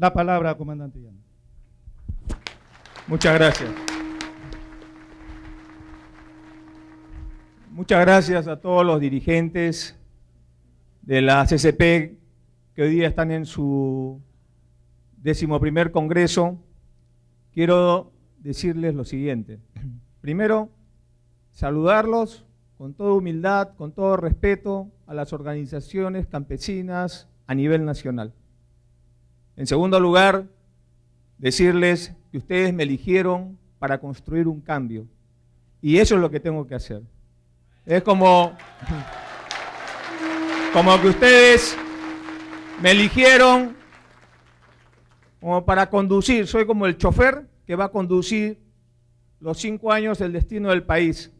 la palabra, comandante Muchas gracias. Muchas gracias a todos los dirigentes de la CCP que hoy día están en su decimoprimer congreso. Quiero decirles lo siguiente. Primero, saludarlos con toda humildad, con todo respeto a las organizaciones campesinas a nivel nacional. En segundo lugar, decirles que ustedes me eligieron para construir un cambio. Y eso es lo que tengo que hacer. Es como, como que ustedes me eligieron como para conducir. Soy como el chofer que va a conducir los cinco años del destino del país.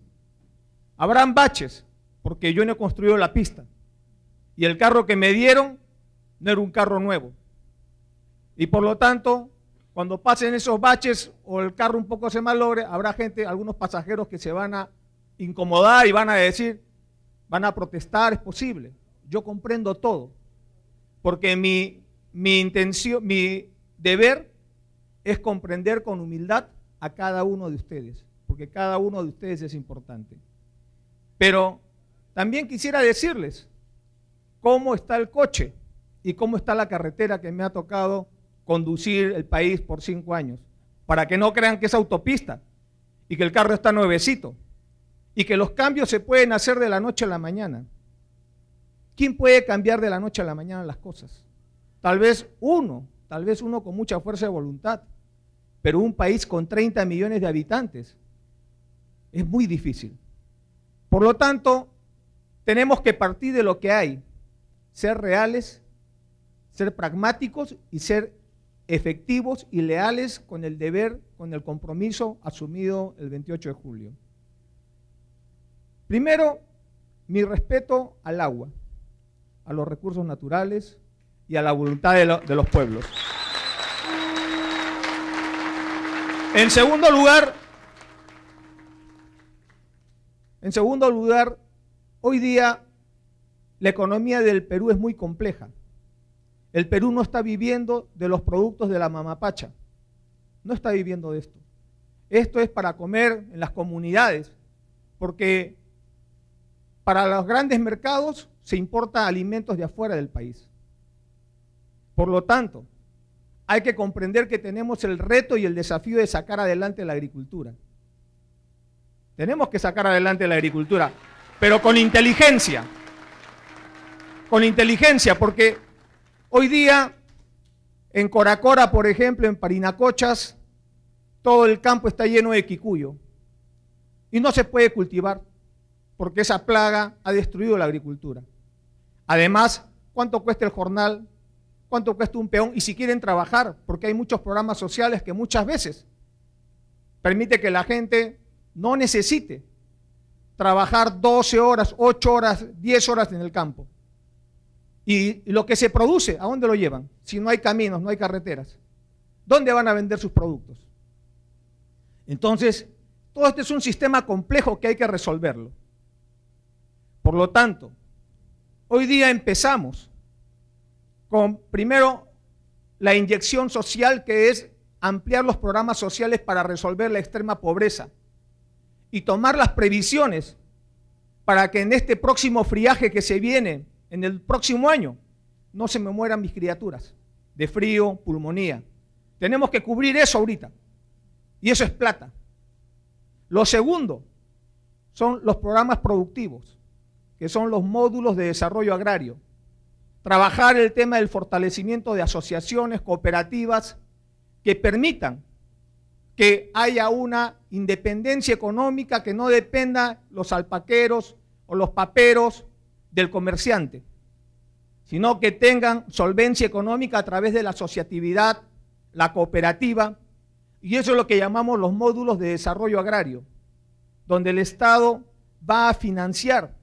Habrán baches, porque yo no he construido la pista. Y el carro que me dieron no era un carro nuevo. Y por lo tanto, cuando pasen esos baches o el carro un poco se malogre, habrá gente, algunos pasajeros que se van a incomodar y van a decir, van a protestar, es posible. Yo comprendo todo, porque mi, mi intención, mi deber es comprender con humildad a cada uno de ustedes, porque cada uno de ustedes es importante. Pero también quisiera decirles cómo está el coche y cómo está la carretera que me ha tocado conducir el país por cinco años, para que no crean que es autopista y que el carro está nuevecito y que los cambios se pueden hacer de la noche a la mañana. ¿Quién puede cambiar de la noche a la mañana las cosas? Tal vez uno, tal vez uno con mucha fuerza de voluntad, pero un país con 30 millones de habitantes es muy difícil. Por lo tanto, tenemos que partir de lo que hay, ser reales, ser pragmáticos y ser efectivos y leales con el deber, con el compromiso asumido el 28 de julio. Primero, mi respeto al agua, a los recursos naturales y a la voluntad de, los pueblos. En segundo lugar, en segundo lugar, hoy día la economía del Perú es muy compleja el Perú no está viviendo de los productos de la mamapacha. No está viviendo de esto. Esto es para comer en las comunidades, porque para los grandes mercados se importa alimentos de afuera del país. Por lo tanto, hay que comprender que tenemos el reto y el desafío de sacar adelante la agricultura. Tenemos que sacar adelante la agricultura, pero con inteligencia. Con inteligencia, porque Hoy día, en Coracora, por ejemplo, en Parinacochas, todo el campo está lleno de quicuyo y no se puede cultivar porque esa plaga ha destruido la agricultura. Además, ¿cuánto cuesta el jornal? ¿Cuánto cuesta un peón? Y si quieren trabajar, porque hay muchos programas sociales que muchas veces permite que la gente no necesite trabajar 12 horas, 8 horas, 10 horas en el campo. Y lo que se produce, ¿a dónde lo llevan? Si no hay caminos, no hay carreteras. ¿Dónde van a vender sus productos? Entonces, todo esto es un sistema complejo que hay que resolverlo. Por lo tanto, hoy día empezamos con, primero, la inyección social, que es ampliar los programas sociales para resolver la extrema pobreza y tomar las previsiones para que en este próximo friaje que se viene en el próximo año no se me mueran mis criaturas de frío, pulmonía. Tenemos que cubrir eso ahorita. Y eso es plata. Lo segundo son los programas productivos, que son los módulos de desarrollo agrario. Trabajar el tema del fortalecimiento de asociaciones, cooperativas, que permitan que haya una independencia económica que no dependa los alpaqueros o los paperos del comerciante, sino que tengan solvencia económica a través de la asociatividad, la cooperativa, y eso es lo que llamamos los módulos de desarrollo agrario, donde el Estado va a financiar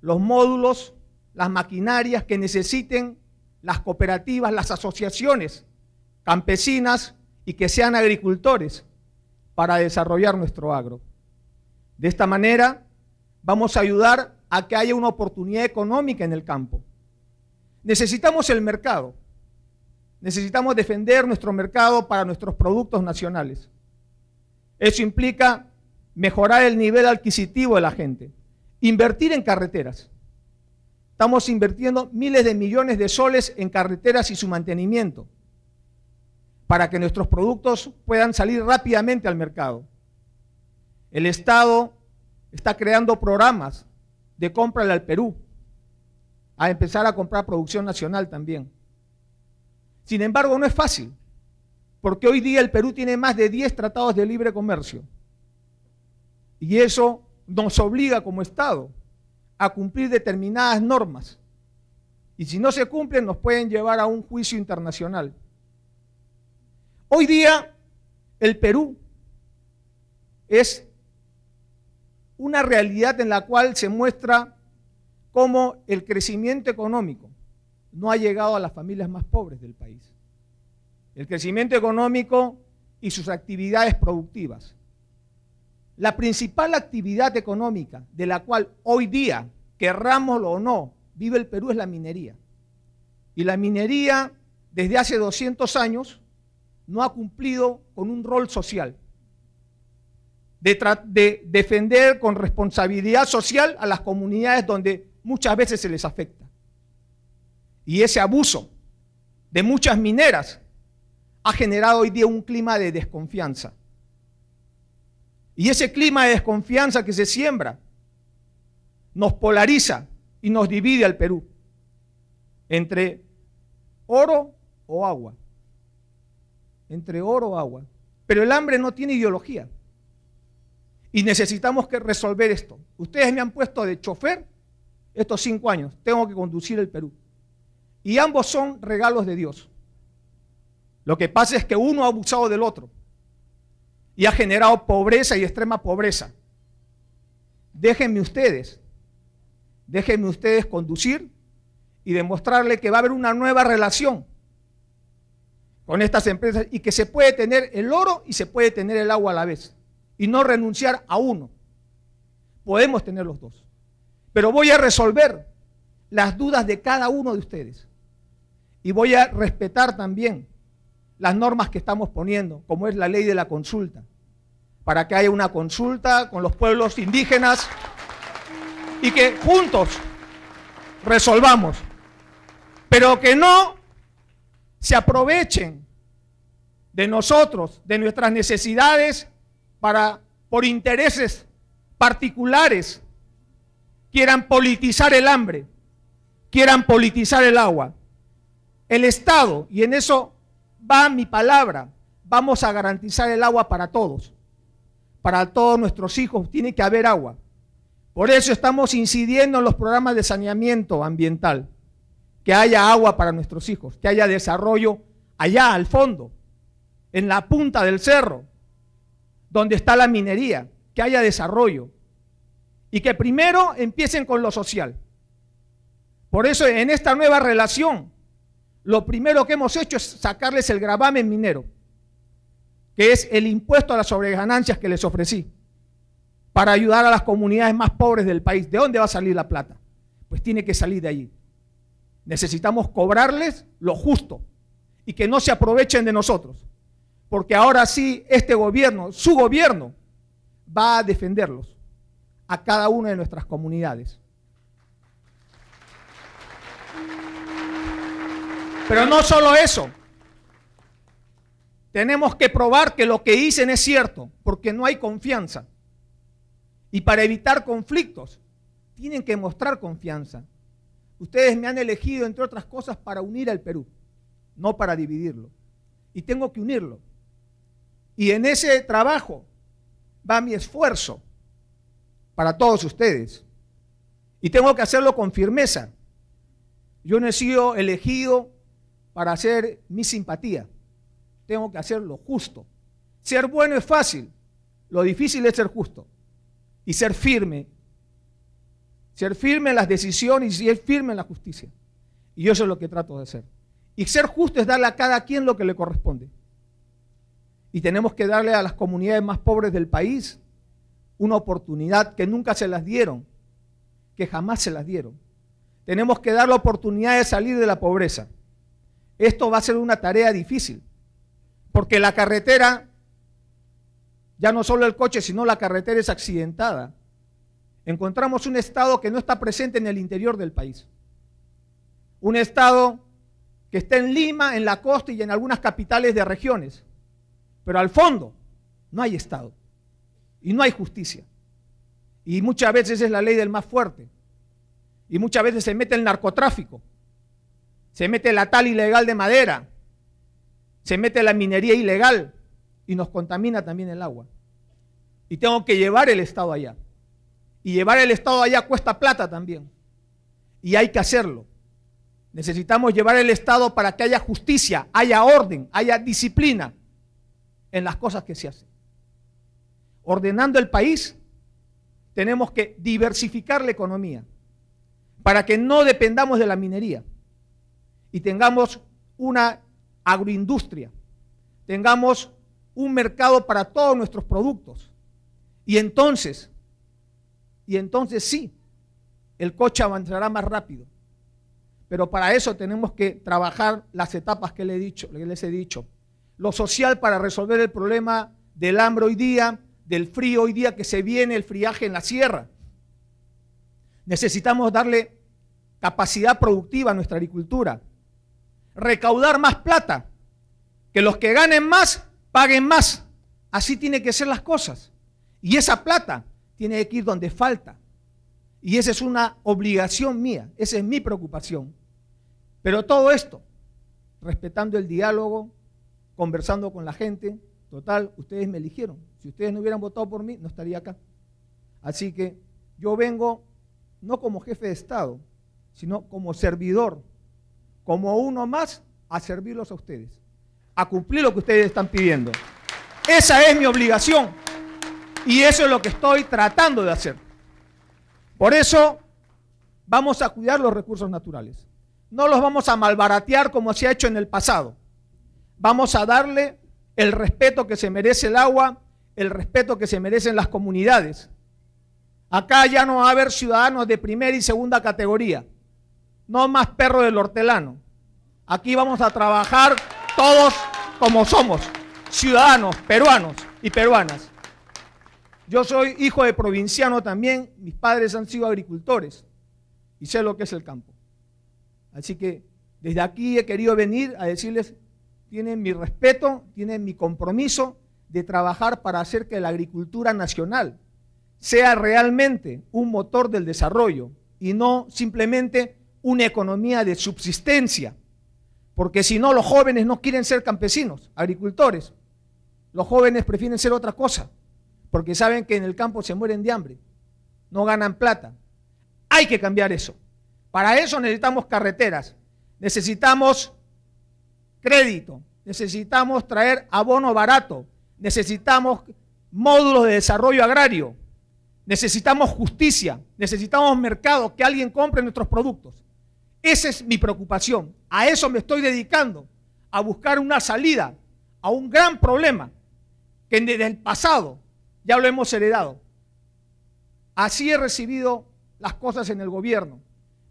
los módulos, las maquinarias que necesiten las cooperativas, las asociaciones campesinas y que sean agricultores para desarrollar nuestro agro. De esta manera vamos a ayudar a que haya una oportunidad económica en el campo. Necesitamos el mercado. Necesitamos defender nuestro mercado para nuestros productos nacionales. Eso implica mejorar el nivel adquisitivo de la gente, invertir en carreteras. Estamos invirtiendo miles de millones de soles en carreteras y su mantenimiento para que nuestros productos puedan salir rápidamente al mercado. El Estado está creando programas de cómprale al Perú, a empezar a comprar producción nacional también. Sin embargo, no es fácil, porque hoy día el Perú tiene más de 10 tratados de libre comercio. Y eso nos obliga como Estado a cumplir determinadas normas. Y si no se cumplen, nos pueden llevar a un juicio internacional. Hoy día, el Perú es una realidad en la cual se muestra cómo el crecimiento económico no ha llegado a las familias más pobres del país. El crecimiento económico y sus actividades productivas. La principal actividad económica de la cual hoy día, querrámoslo o no, vive el Perú es la minería. Y la minería desde hace 200 años no ha cumplido con un rol social de, defender con responsabilidad social a las comunidades donde muchas veces se les afecta. Y ese abuso de muchas mineras ha generado hoy día un clima de desconfianza. Y ese clima de desconfianza que se siembra nos polariza y nos divide al Perú entre oro o agua. Entre oro o agua. Pero el hambre no tiene ideología. Y necesitamos que resolver esto. Ustedes me han puesto de chofer estos cinco años. Tengo que conducir el Perú. Y ambos son regalos de Dios. Lo que pasa es que uno ha abusado del otro y ha generado pobreza y extrema pobreza. Déjenme ustedes, déjenme ustedes conducir y demostrarle que va a haber una nueva relación con estas empresas y que se puede tener el oro y se puede tener el agua a la vez y no renunciar a uno. Podemos tener los dos. Pero voy a resolver las dudas de cada uno de ustedes. Y voy a respetar también las normas que estamos poniendo, como es la ley de la consulta, para que haya una consulta con los pueblos indígenas y que juntos resolvamos. Pero que no se aprovechen de nosotros, de nuestras necesidades para, por intereses particulares, quieran politizar el hambre, quieran politizar el agua. El Estado, y en eso va mi palabra, vamos a garantizar el agua para todos, para todos nuestros hijos, tiene que haber agua. Por eso estamos incidiendo en los programas de saneamiento ambiental, que haya agua para nuestros hijos, que haya desarrollo allá al fondo, en la punta del cerro, donde está la minería, que haya desarrollo y que primero empiecen con lo social. Por eso en esta nueva relación, lo primero que hemos hecho es sacarles el gravamen minero, que es el impuesto a las sobreganancias que les ofrecí, para ayudar a las comunidades más pobres del país. ¿De dónde va a salir la plata? Pues tiene que salir de allí. Necesitamos cobrarles lo justo y que no se aprovechen de nosotros porque ahora sí este gobierno, su gobierno, va a defenderlos a cada una de nuestras comunidades. Pero no solo eso, tenemos que probar que lo que dicen es cierto, porque no hay confianza. Y para evitar conflictos, tienen que mostrar confianza. Ustedes me han elegido, entre otras cosas, para unir al Perú, no para dividirlo. Y tengo que unirlo. Y en ese trabajo va mi esfuerzo para todos ustedes. Y tengo que hacerlo con firmeza. Yo no he sido elegido para hacer mi simpatía. Tengo que hacerlo justo. Ser bueno es fácil. Lo difícil es ser justo. Y ser firme. Ser firme en las decisiones y ser firme en la justicia. Y eso es lo que trato de hacer. Y ser justo es darle a cada quien lo que le corresponde y tenemos que darle a las comunidades más pobres del país una oportunidad que nunca se las dieron, que jamás se las dieron. Tenemos que dar la oportunidad de salir de la pobreza. Esto va a ser una tarea difícil, porque la carretera, ya no solo el coche, sino la carretera es accidentada. Encontramos un Estado que no está presente en el interior del país. Un Estado que está en Lima, en la costa y en algunas capitales de regiones pero al fondo no hay Estado y no hay justicia. Y muchas veces es la ley del más fuerte. Y muchas veces se mete el narcotráfico, se mete la tal ilegal de madera, se mete la minería ilegal y nos contamina también el agua. Y tengo que llevar el Estado allá. Y llevar el Estado allá cuesta plata también. Y hay que hacerlo. Necesitamos llevar el Estado para que haya justicia, haya orden, haya disciplina en las cosas que se hacen. Ordenando el país, tenemos que diversificar la economía para que no dependamos de la minería y tengamos una agroindustria, tengamos un mercado para todos nuestros productos. Y entonces, y entonces sí, el coche avanzará más rápido. Pero para eso tenemos que trabajar las etapas que les he dicho, les he dicho lo social para resolver el problema del hambre hoy día, del frío hoy día que se viene el friaje en la sierra. Necesitamos darle capacidad productiva a nuestra agricultura, recaudar más plata, que los que ganen más paguen más. Así tiene que ser las cosas. Y esa plata tiene que ir donde falta. Y esa es una obligación mía, esa es mi preocupación. Pero todo esto, respetando el diálogo, conversando con la gente. Total, ustedes me eligieron. Si ustedes no hubieran votado por mí, no estaría acá. Así que yo vengo no como jefe de Estado, sino como servidor, como uno más a servirlos a ustedes, a cumplir lo que ustedes están pidiendo. Esa es mi obligación y eso es lo que estoy tratando de hacer. Por eso vamos a cuidar los recursos naturales. No los vamos a malbaratear como se ha hecho en el pasado. Vamos a darle el respeto que se merece el agua, el respeto que se merecen las comunidades. Acá ya no va a haber ciudadanos de primera y segunda categoría. No más perro del hortelano. Aquí vamos a trabajar todos como somos, ciudadanos peruanos y peruanas. Yo soy hijo de provinciano también, mis padres han sido agricultores y sé lo que es el campo. Así que desde aquí he querido venir a decirles tienen mi respeto, tienen mi compromiso de trabajar para hacer que la agricultura nacional sea realmente un motor del desarrollo y no simplemente una economía de subsistencia. Porque si no, los jóvenes no quieren ser campesinos, agricultores. Los jóvenes prefieren ser otra cosa, porque saben que en el campo se mueren de hambre, no ganan plata. Hay que cambiar eso. Para eso necesitamos carreteras, necesitamos crédito, necesitamos traer abono barato, necesitamos módulos de desarrollo agrario, necesitamos justicia, necesitamos mercado, que alguien compre nuestros productos. Esa es mi preocupación, a eso me estoy dedicando, a buscar una salida a un gran problema que desde el pasado ya lo hemos heredado. Así he recibido las cosas en el gobierno,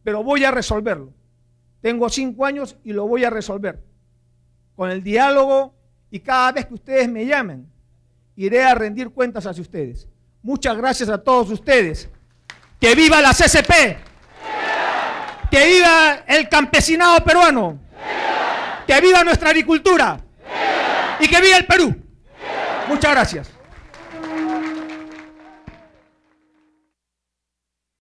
pero voy a resolverlo. Tengo cinco años y lo voy a resolver con el diálogo y cada vez que ustedes me llamen, iré a rendir cuentas hacia ustedes. Muchas gracias a todos ustedes. ¡Que viva la CCP! ¡Que viva el campesinado peruano! ¡Que viva nuestra agricultura! ¡Y que viva el Perú! Muchas gracias.